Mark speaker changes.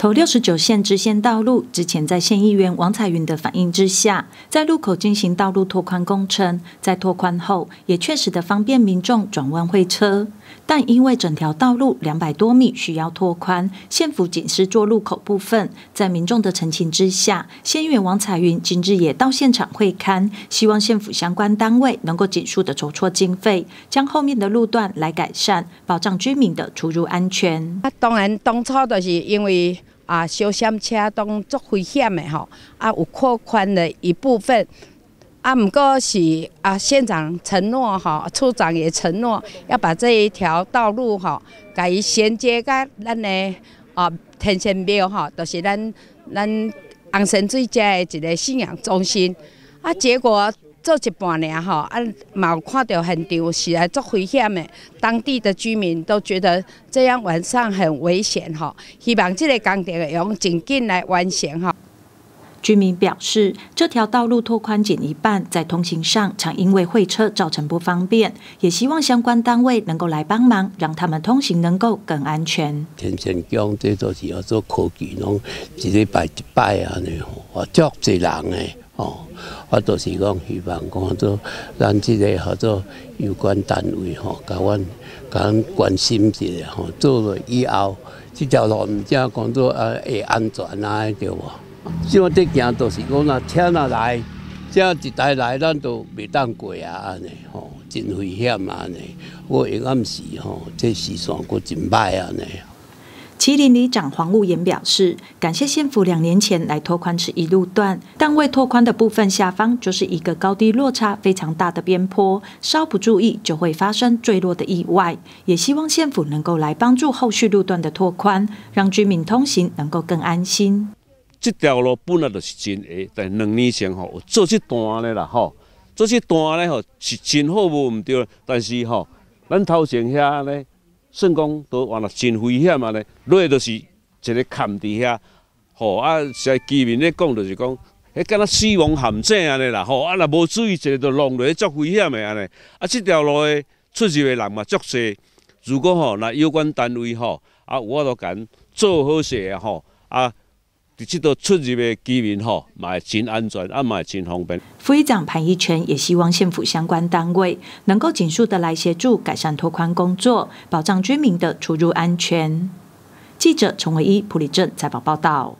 Speaker 1: 头六十九线支线道路之前，在县议员王彩云的反映之下，在路口进行道路拓宽工程，在拓宽后也确实的方便民众转弯会车，但因为整条道路两百多米需要拓宽，县府仅是做路口部分。在民众的澄清之下，县议员王彩云今日也到现场会勘，希望县府相关单位能够紧速的筹措经费，将后面的路段来改善，保障居民的出入安全。那当然，当初就是
Speaker 2: 因为。啊，消防车当作危险的吼，啊，有扩宽的一部分，啊，毋过是啊，县长承诺吼，处长也承诺要把这一条道路吼，甲伊衔接到咱的啊天仙庙吼，就是咱咱红顺最佳的一个信仰中心，啊，结果。做一半咧吼，嘛有看到很场是来作危险的。当地的居民都觉得这样晚上很危险吼，希
Speaker 1: 望这个工程用尽紧来完成哈。居民表示，这条道路拓宽仅一半，在通行上常因为会车造成不方便，也希望相关单位能够来帮忙，让他们通行能够更安全。
Speaker 3: 天天讲这都是要做科技，侬一礼拜一拜啊，你哇，足人诶。哦，我就是讲希望讲做咱即个合作有关单位吼，甲阮甲阮关心一下吼，做了以后即条路毋只讲做啊会安全啊，对无？像我这件就是讲，若车若来，只一台来，咱都袂当过啊安尼，吼，真危险啊安尼。我暗时吼，即时线搁真歹安尼。麒麟里长
Speaker 1: 黄务炎表示，感谢县府两年前来拓宽此一路段，但未拓宽的部分下方就是一个高低落差非常大的边坡，稍不注意就会发生坠落的意外。也希望县府能够来帮助后续路段的拓宽，让居民通行能够更安心。
Speaker 4: 这条路本来就是真矮，但两年前吼做这段咧啦吼，做这段咧吼是真好无？唔对，但是吼咱头前遐咧。算讲都往那真危险安尼，钱都是一个坎伫遐，吼啊！一些居民咧讲，就是讲，迄敢若死亡陷阱安尼啦，吼啊！若无注意，一个弄落去，足危险的安尼。啊，即条路的出入的人嘛足侪。如果吼，若有关单位吼，啊，有法度干做好势啊，吼啊。即到出入嘅居民吼，也真安全，啊嘛真方便。
Speaker 1: 副议长潘义全也希望县府相关单位能够紧速的来协助改善拓宽工作，保障居民的出入安全。记者陈维一普里镇采访报道。